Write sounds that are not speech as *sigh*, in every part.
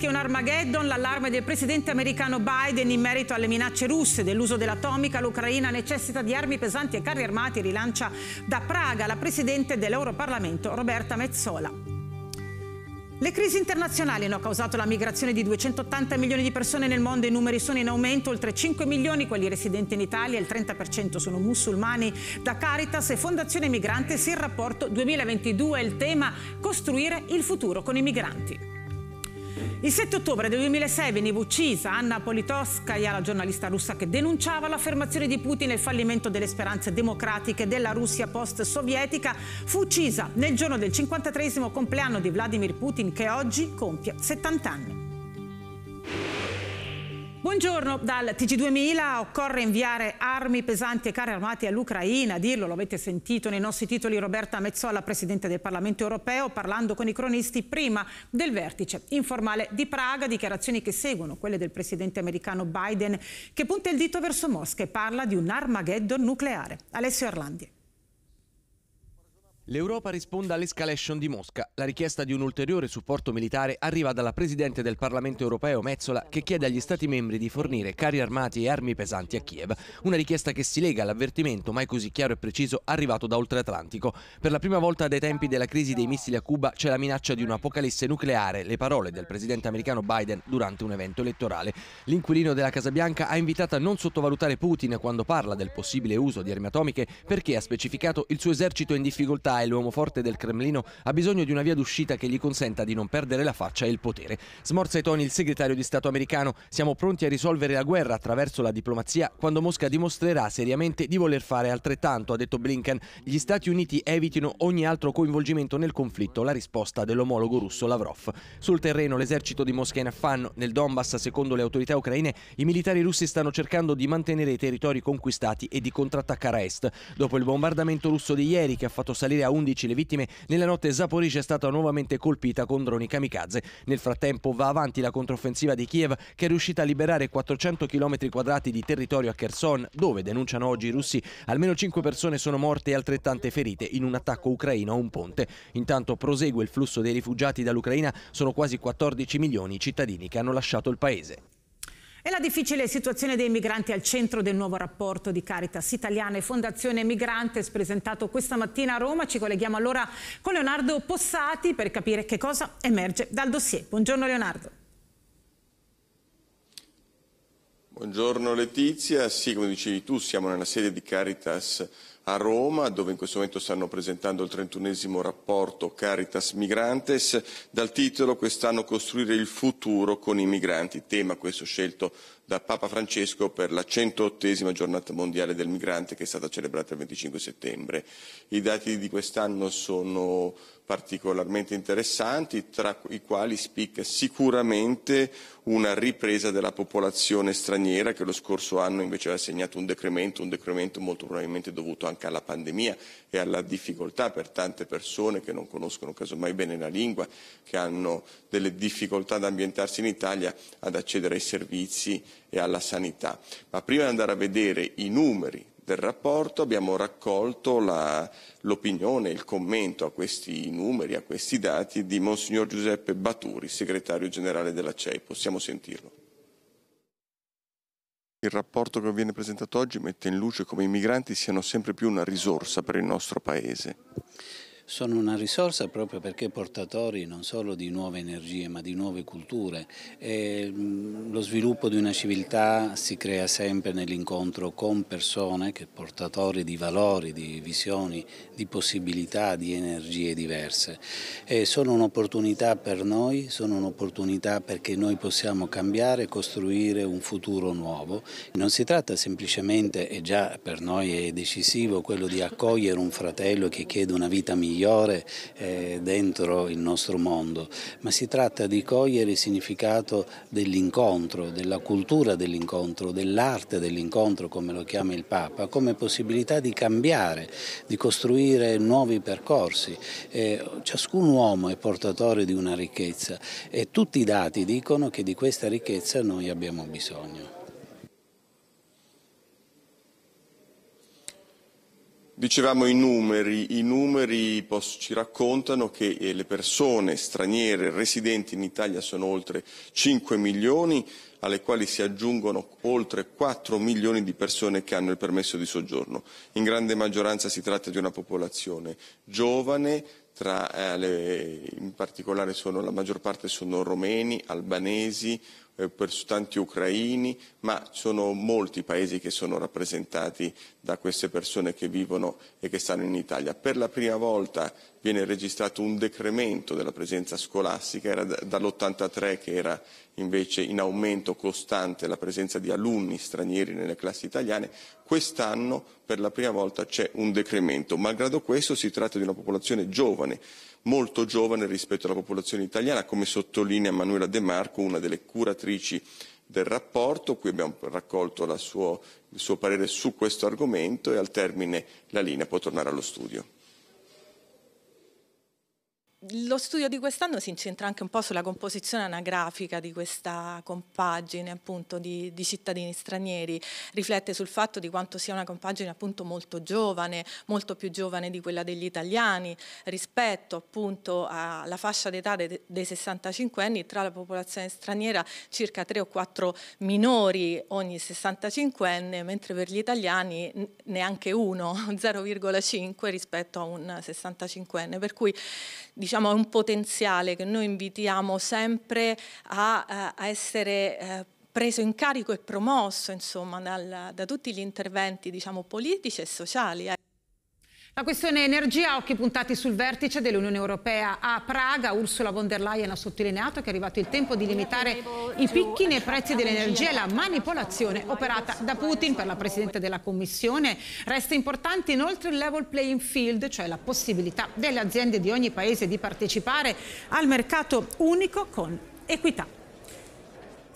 Rischia un Armageddon l'allarme del presidente americano Biden in merito alle minacce russe dell'uso dell'atomica. L'Ucraina necessita di armi pesanti e carri armati, rilancia da Praga la presidente dell'Europarlamento Roberta Mezzola. Le crisi internazionali hanno causato la migrazione di 280 milioni di persone nel mondo, i numeri sono in aumento, oltre 5 milioni quelli residenti in Italia, il 30% sono musulmani. Da Caritas e Fondazione Migrantes il rapporto 2022 il tema costruire il futuro con i migranti. Il 7 ottobre del 2006 veniva uccisa Anna Politkovskaya, la giornalista russa che denunciava l'affermazione di Putin e il fallimento delle speranze democratiche della Russia post-sovietica. Fu uccisa nel giorno del 53 compleanno di Vladimir Putin che oggi compie 70 anni. Buongiorno, dal TG2000 occorre inviare armi pesanti e carri armati all'Ucraina, dirlo lo avete sentito nei nostri titoli Roberta Mezzola, Presidente del Parlamento Europeo, parlando con i cronisti prima del vertice informale di Praga, dichiarazioni che seguono quelle del Presidente americano Biden che punta il dito verso Mosca e parla di un Armageddon nucleare. Alessio Arlandi. L'Europa risponde all'escalation di Mosca. La richiesta di un ulteriore supporto militare arriva dalla Presidente del Parlamento europeo Mezzola che chiede agli Stati membri di fornire carri armati e armi pesanti a Kiev, una richiesta che si lega all'avvertimento mai così chiaro e preciso arrivato da oltreatlantico. Per la prima volta dai tempi della crisi dei missili a Cuba c'è la minaccia di un'apocalisse nucleare, le parole del Presidente americano Biden durante un evento elettorale. L'inquilino della Casa Bianca ha invitato a non sottovalutare Putin quando parla del possibile uso di armi atomiche perché ha specificato il suo esercito in difficoltà e l'uomo forte del Cremlino ha bisogno di una via d'uscita che gli consenta di non perdere la faccia e il potere. Smorza i toni il segretario di Stato americano, siamo pronti a risolvere la guerra attraverso la diplomazia quando Mosca dimostrerà seriamente di voler fare altrettanto, ha detto Blinken. Gli Stati Uniti evitino ogni altro coinvolgimento nel conflitto, la risposta dell'omologo russo Lavrov. Sul terreno l'esercito di Mosca è in affanno, nel Donbass secondo le autorità ucraine i militari russi stanno cercando di mantenere i territori conquistati e di contrattaccare a est. Dopo il bombardamento russo di ieri che ha fatto salire a 11 le vittime, nella notte Zaporizia è stata nuovamente colpita con droni kamikaze. Nel frattempo va avanti la controffensiva di Kiev che è riuscita a liberare 400 km quadrati di territorio a Kherson, dove denunciano oggi i russi almeno 5 persone sono morte e altrettante ferite in un attacco ucraino a un ponte. Intanto prosegue il flusso dei rifugiati dall'Ucraina, sono quasi 14 milioni i cittadini che hanno lasciato il paese. È la difficile situazione dei migranti al centro del nuovo rapporto di Caritas Italiana e Fondazione Migrantes presentato questa mattina a Roma. Ci colleghiamo allora con Leonardo Possati per capire che cosa emerge dal dossier. Buongiorno Leonardo. Buongiorno Letizia, sì come dicevi tu siamo nella sede di Caritas a Roma, dove in questo momento stanno presentando il 31 rapporto Caritas Migrantes, dal titolo Quest'anno costruire il futuro con i migranti, tema questo scelto da Papa Francesco per la 108 giornata mondiale del migrante che è stata celebrata il 25 settembre. I dati di quest'anno sono particolarmente interessanti, tra i quali spicca sicuramente una ripresa della popolazione straniera che lo scorso anno invece aveva segnato un decremento, un decremento molto probabilmente dovuto anche alla pandemia e alla difficoltà per tante persone che non conoscono casomai bene la lingua, che hanno delle difficoltà ad ambientarsi in Italia, ad accedere ai servizi e alla sanità. Ma prima di andare a vedere i numeri del rapporto abbiamo raccolto la, l'opinione, il commento a questi numeri, a questi dati di Monsignor Giuseppe Baturi, segretario generale della CEI. Possiamo sentirlo. Il rapporto che viene presentato oggi mette in luce come i migranti siano sempre più una risorsa per il nostro Paese sono una risorsa proprio perché portatori non solo di nuove energie ma di nuove culture. E lo sviluppo di una civiltà si crea sempre nell'incontro con persone che portatori di valori, di visioni, di possibilità, di energie diverse. E sono un'opportunità per noi, sono un'opportunità perché noi possiamo cambiare e costruire un futuro nuovo. Non si tratta semplicemente, e già per noi è decisivo, quello di accogliere un fratello che chiede una vita migliore migliore eh, dentro il nostro mondo, ma si tratta di cogliere il significato dell'incontro, della cultura dell'incontro, dell'arte dell'incontro, come lo chiama il Papa, come possibilità di cambiare, di costruire nuovi percorsi. Eh, ciascun uomo è portatore di una ricchezza e tutti i dati dicono che di questa ricchezza noi abbiamo bisogno. Dicevamo i numeri, i numeri ci raccontano che eh, le persone straniere residenti in Italia sono oltre 5 milioni, alle quali si aggiungono oltre 4 milioni di persone che hanno il permesso di soggiorno. In grande maggioranza si tratta di una popolazione giovane, tra, eh, le, in particolare sono, la maggior parte sono romeni, albanesi, eh, per tanti ucraini, ma sono molti paesi che sono rappresentati da queste persone che vivono e che stanno in Italia. Per la prima volta viene registrato un decremento della presenza scolastica, era dall'83 che era invece in aumento costante la presenza di alunni stranieri nelle classi italiane, quest'anno per la prima volta c'è un decremento. Malgrado questo si tratta di una popolazione giovane, molto giovane rispetto alla popolazione italiana, come sottolinea Manuela De Marco, una delle curatrici relatrici del rapporto, qui abbiamo raccolto suo, il suo parere su questo argomento e al termine la linea può tornare allo studio lo studio di quest'anno si incentra anche un po' sulla composizione anagrafica di questa compagine appunto di, di, cittadini stranieri, riflette sul fatto di quanto sia una compagine appunto molto giovane, molto più giovane di quella degli italiani rispetto appunto alla fascia d'età de, dei 65 anni, tra la popolazione straniera circa 3 o 4 minori ogni 65 anni, mentre per gli italiani neanche uno, 0,5 *laughs* rispetto a un 65enne, per cui diciamo diciamo, è un potenziale che noi invitiamo sempre a, eh, a essere eh, preso in carico e promosso insomma, dal, da tutti gli interventi diciamo, politici e sociali. Eh. La questione energia, occhi puntati sul vertice dell'Unione Europea a Praga. Ursula von der Leyen ha sottolineato che è arrivato il tempo di limitare i picchi nei prezzi dell'energia e la manipolazione operata da Putin per la Presidente della Commissione. Resta importante inoltre il level playing field, cioè la possibilità delle aziende di ogni paese di partecipare al mercato unico con equità.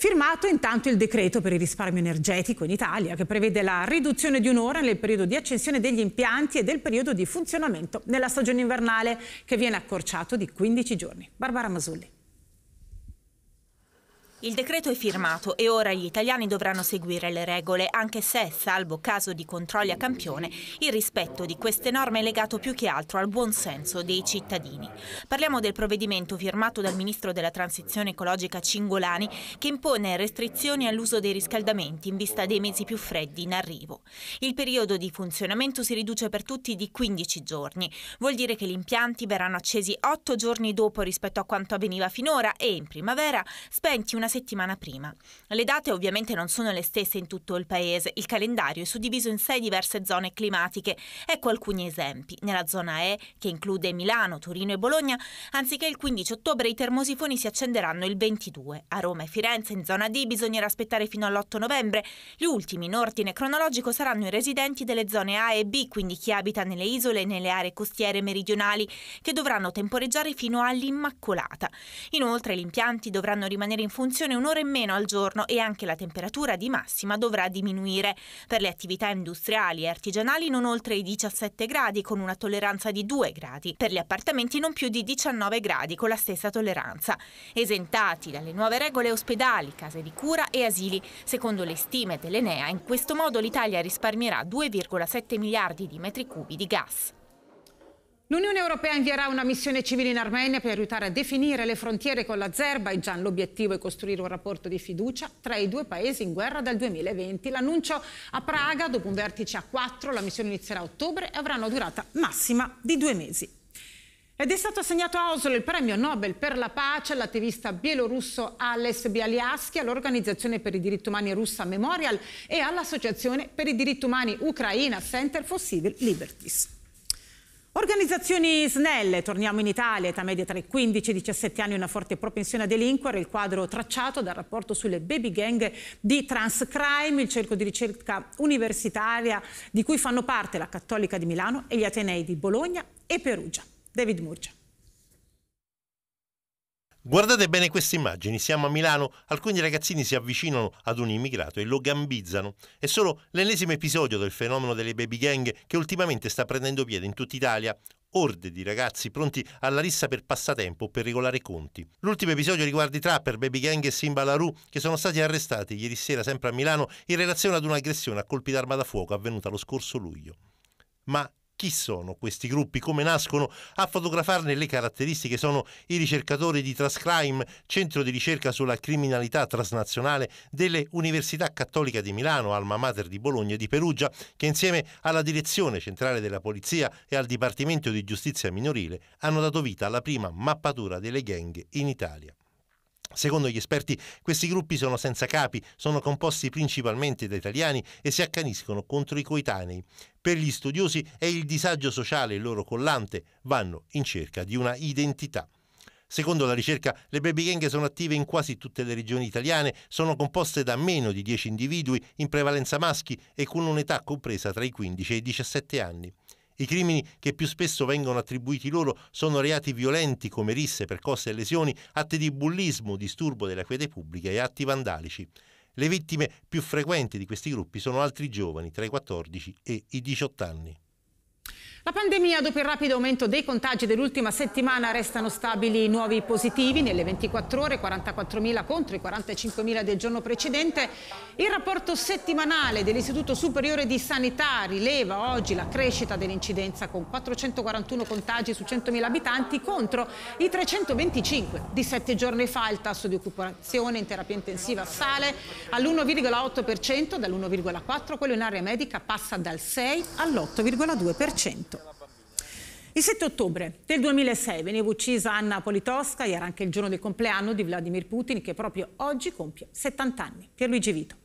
Firmato intanto il decreto per il risparmio energetico in Italia che prevede la riduzione di un'ora nel periodo di accensione degli impianti e del periodo di funzionamento nella stagione invernale che viene accorciato di 15 giorni. Barbara Masulli. Il decreto è firmato e ora gli italiani dovranno seguire le regole, anche se, salvo caso di controlli a campione, il rispetto di queste norme è legato più che altro al buon senso dei cittadini. Parliamo del provvedimento firmato dal ministro della transizione ecologica Cingolani che impone restrizioni all'uso dei riscaldamenti in vista dei mesi più freddi in arrivo. Il periodo di funzionamento si riduce per tutti di 15 giorni, vuol dire che gli impianti verranno accesi 8 giorni dopo rispetto a quanto avveniva finora e in primavera spenti una settimana prima. Le date ovviamente non sono le stesse in tutto il paese, il calendario è suddiviso in sei diverse zone climatiche. Ecco alcuni esempi. Nella zona E, che include Milano, Torino e Bologna, anziché il 15 ottobre i termosifoni si accenderanno il 22. A Roma e Firenze, in zona D, bisognerà aspettare fino all'8 novembre. Gli ultimi, in ordine cronologico, saranno i residenti delle zone A e B, quindi chi abita nelle isole e nelle aree costiere meridionali, che dovranno temporeggiare fino all'Immacolata. Inoltre gli impianti dovranno rimanere in funzione colazione un'ora in meno al giorno e anche la temperatura di massima dovrà diminuire. Per le attività industriali e artigianali non oltre i 17 gradi con una tolleranza di 2 gradi, per gli appartamenti non più di 19 gradi con la stessa tolleranza. Esentati dalle nuove regole ospedali, case di cura e asili. Secondo le stime dell'Enea, in questo modo l'Italia risparmierà 2,7 miliardi di metri cubi di gas. L'Unione Europea invierà una missione civile in Armenia per aiutare a definire le frontiere con l'Azerbaigian. L'obiettivo è costruire un rapporto di fiducia tra i due paesi in guerra dal 2020. L'annuncio a Praga, dopo un vertice a quattro, la missione inizierà a ottobre e avrà una durata massima di due mesi. Ed è stato assegnato a Oslo il premio Nobel per la pace all'attivista bielorusso Ales Bialiaski, all'Organizzazione per i diritti umani russa Memorial e all'Associazione per i diritti umani Ucraina Center for Civil Liberties. Organizzazioni snelle, torniamo in Italia, età media tra i 15 e i 17 anni, una forte propensione a delinquere, il quadro tracciato dal rapporto sulle baby gang di Transcrime, il cerco di ricerca universitaria di cui fanno parte la Cattolica di Milano e gli Atenei di Bologna e Perugia. David Murgia. Guardate bene queste immagini, siamo a Milano, alcuni ragazzini si avvicinano ad un immigrato e lo gambizzano. È solo l'ennesimo episodio del fenomeno delle baby gang che ultimamente sta prendendo piede in tutta Italia. Orde di ragazzi pronti alla rissa per passatempo o per regolare conti. L'ultimo episodio riguarda i trapper Baby Gang e Simba Larue che sono stati arrestati ieri sera sempre a Milano in relazione ad un'aggressione a colpi d'arma da fuoco avvenuta lo scorso luglio. Ma chi sono questi gruppi, come nascono, a fotografarne le caratteristiche sono i ricercatori di Trascrime, centro di ricerca sulla criminalità transnazionale delle Università Cattolica di Milano, Alma Mater di Bologna e di Perugia, che insieme alla Direzione Centrale della Polizia e al Dipartimento di Giustizia Minorile hanno dato vita alla prima mappatura delle gang in Italia. Secondo gli esperti, questi gruppi sono senza capi, sono composti principalmente da italiani e si accaniscono contro i coetanei. Per gli studiosi è il disagio sociale il loro collante, vanno in cerca di una identità. Secondo la ricerca, le baby gang sono attive in quasi tutte le regioni italiane, sono composte da meno di 10 individui, in prevalenza maschi e con un'età compresa tra i 15 e i 17 anni. I crimini che più spesso vengono attribuiti loro sono reati violenti come risse, percosse e lesioni, atti di bullismo, disturbo della quiete pubblica e atti vandalici. Le vittime più frequenti di questi gruppi sono altri giovani, tra i 14 e i 18 anni. La pandemia, dopo il rapido aumento dei contagi dell'ultima settimana, restano stabili nuovi positivi nelle 24 ore, 44.000 contro i 45.000 del giorno precedente. Il rapporto settimanale dell'Istituto Superiore di Sanità rileva oggi la crescita dell'incidenza con 441 contagi su 100.000 abitanti contro i 325 di sette giorni fa. Il tasso di occupazione in terapia intensiva sale all'1,8% dall'1,4%, quello in area medica passa dal 6 all'8,2%. Il 7 ottobre del 2006 veniva uccisa Anna Politosca, era anche il giorno del compleanno di Vladimir Putin che proprio oggi compie 70 anni. Pierluigi Vito.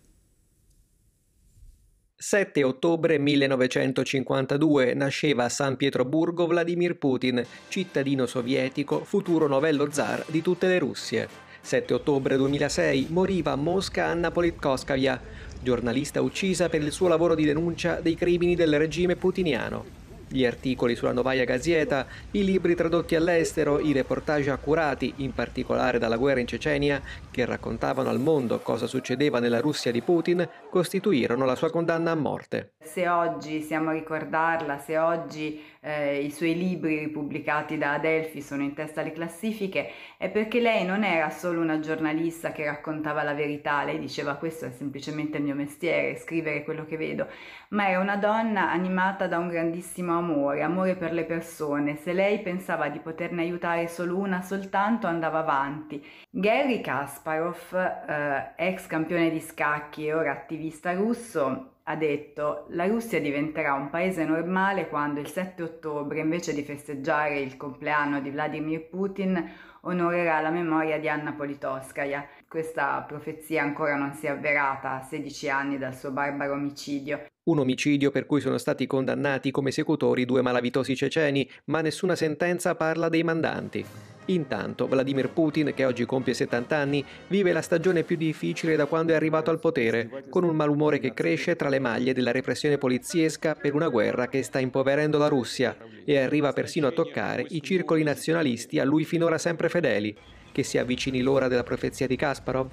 7 ottobre 1952 nasceva a San Pietroburgo Vladimir Putin, cittadino sovietico, futuro novello zar di tutte le Russie. 7 ottobre 2006 moriva a Mosca Anna Politkovskaya, giornalista uccisa per il suo lavoro di denuncia dei crimini del regime putiniano gli articoli sulla Novaia Gazieta, i libri tradotti all'estero, i reportage accurati, in particolare dalla guerra in Cecenia, che raccontavano al mondo cosa succedeva nella Russia di Putin, costituirono la sua condanna a morte. Se oggi siamo a ricordarla, se oggi eh, i suoi libri ripubblicati da Adelphi sono in testa alle classifiche, è perché lei non era solo una giornalista che raccontava la verità, lei diceva questo è semplicemente il mio mestiere, scrivere quello che vedo, ma era una donna animata da un grandissimo amore, amore per le persone. Se lei pensava di poterne aiutare solo una soltanto, andava avanti. Gary Kasparov, eh, ex campione di scacchi e ora attivista russo, ha detto la Russia diventerà un paese normale quando il 7 ottobre, invece di festeggiare il compleanno di Vladimir Putin, onorerà la memoria di Anna Politoskaya. Questa profezia ancora non si è avverata a 16 anni dal suo barbaro omicidio. Un omicidio per cui sono stati condannati come esecutori due malavitosi ceceni, ma nessuna sentenza parla dei mandanti. Intanto Vladimir Putin, che oggi compie 70 anni, vive la stagione più difficile da quando è arrivato al potere, con un malumore che cresce tra le maglie della repressione poliziesca per una guerra che sta impoverendo la Russia e arriva persino a toccare i circoli nazionalisti a lui finora sempre fedeli che si avvicini l'ora della profezia di Kasparov?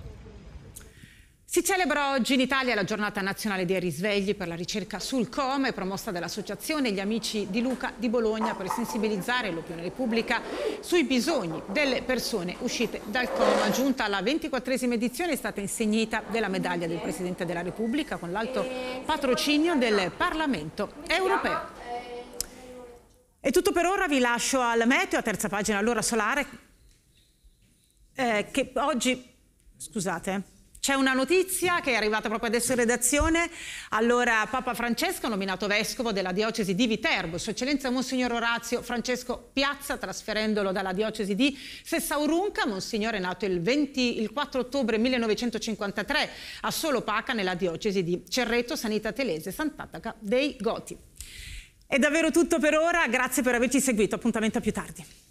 Si celebra oggi in Italia la giornata nazionale dei risvegli per la ricerca sul come, promossa dall'associazione Gli Amici di Luca di Bologna per sensibilizzare l'opinione pubblica sui bisogni delle persone uscite dal coma. Giunta alla ventiquattresima edizione è stata insegnata della medaglia del Presidente della Repubblica con l'alto patrocinio del Parlamento europeo. È tutto per ora, vi lascio al meteo, a terza pagina all'ora solare eh, che oggi, scusate, c'è una notizia che è arrivata proprio adesso in redazione. Allora, Papa Francesco, nominato vescovo della diocesi di Viterbo, Sua Eccellenza Monsignor Orazio Francesco Piazza, trasferendolo dalla diocesi di Sessaurunca. Monsignore nato il, 20, il 4 ottobre 1953 a Solopaca, nella diocesi di Cerreto, Sanita Telese, Sant'Ataca dei Goti. È davvero tutto per ora, grazie per averci seguito, appuntamento a più tardi.